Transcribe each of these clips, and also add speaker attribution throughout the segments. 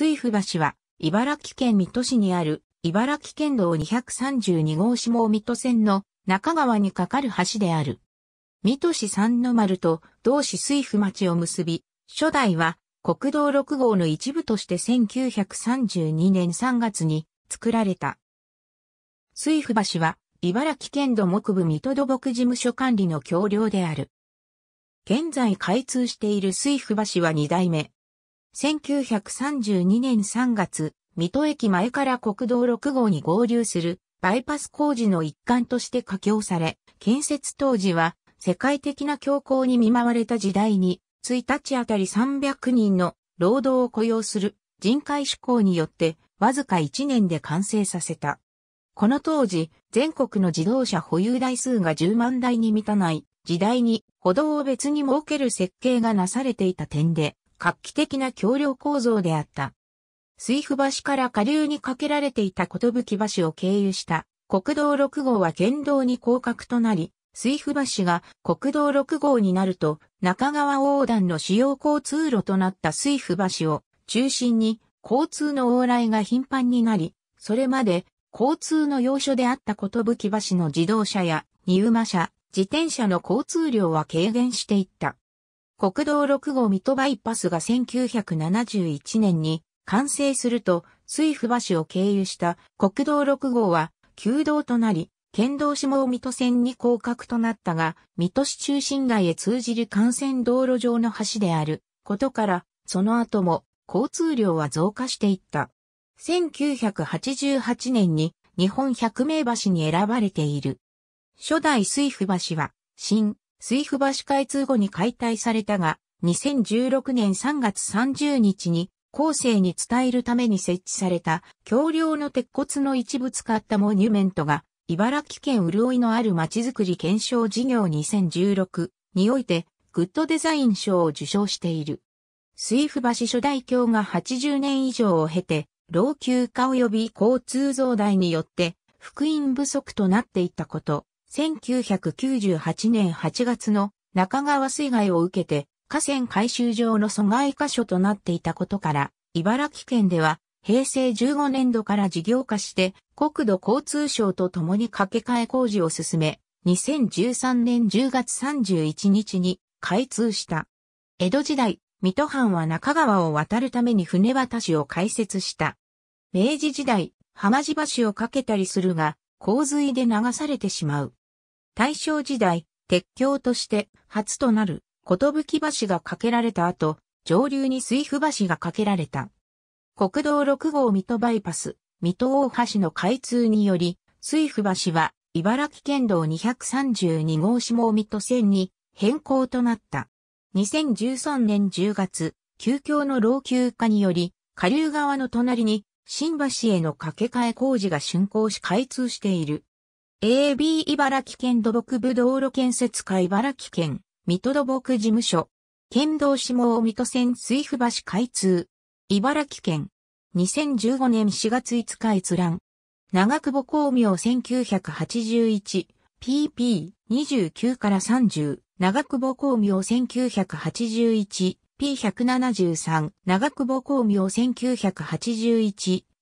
Speaker 1: 水府橋は、茨城県水戸市にある、茨城県道232号下水戸線の中川に架かる橋である。水戸市三の丸と同市水府町を結び、初代は国道6号の一部として1932年3月に作られた。水府橋は茨城県土木部水戸土木事務所管理の橋梁である。現在開通している水府橋は2代目、1932年3月、水戸駅前から国道6号に合流するバイパス工事の一環として架橋され、建設当時は世界的な恐慌に見舞われた時代に、1日あたり300人の労働を雇用する人海志向によってわずか1年で完成させた。この当時、全国の自動車保有台数が10万台に満たない時代に歩道を別に設ける設計がなされていた点で、画期的な橋梁構造であった。水府橋から下流に架けられていた寿橋を経由した国道6号は県道に降格となり、水府橋が国道6号になると中川横断の主要交通路となった水府橋を中心に交通の往来が頻繁になり、それまで交通の要所であった寿橋の自動車や荷馬車、自転車の交通量は軽減していった。国道6号水戸バイパスが1971年に完成すると、水府橋を経由した国道6号は旧道となり、県道下を水戸線に降格となったが、水戸市中心街へ通じる幹線道路上の橋であることから、その後も交通量は増加していった。1988年に日本百名橋に選ばれている。初代水府橋は、新、水府橋開通後に解体されたが、2016年3月30日に後世に伝えるために設置された橋梁の鉄骨の一部使ったモニュメントが、茨城県潤いのある街づくり検証事業2016において、グッドデザイン賞を受賞している。水府橋初代橋が80年以上を経て、老朽化及び交通増大によって、福音不足となっていたこと、1998年8月の中川水害を受けて河川回収場の阻害箇所となっていたことから、茨城県では平成15年度から事業化して国土交通省と共に架け替え工事を進め、2013年10月31日に開通した。江戸時代、水戸藩は中川を渡るために船渡しを開設した。明治時代、浜地橋を架けたりするが、洪水で流されてしまう。大正時代、鉄橋として初となる、ことぶき橋が架けられた後、上流に水府橋が架けられた。国道6号水戸バイパス、水戸大橋の開通により、水府橋は茨城県道232号下水戸線に変更となった。2013年10月、急遽の老朽化により、下流側の隣に新橋への架け替え工事が竣工し開通している。AB 茨城県土木部道路建設課茨城県、水戸土木事務所。県道下大水戸線水府橋開通。茨城県。2015年4月5日閲覧。長久保光明 1981PP29 から30。長久保光明 1981P173。長久保光明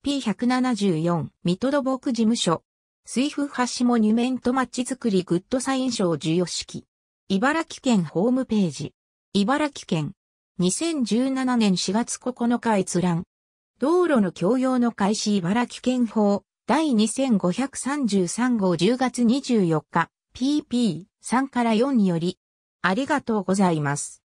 Speaker 1: 1981P174。水戸土木事務所。水風橋モニュメントまちづくりグッドサイン賞授与式。茨城県ホームページ。茨城県。2017年4月9日閲覧。道路の共用の開始茨城県法第2533号10月24日 PP3 から4によりありがとうございます。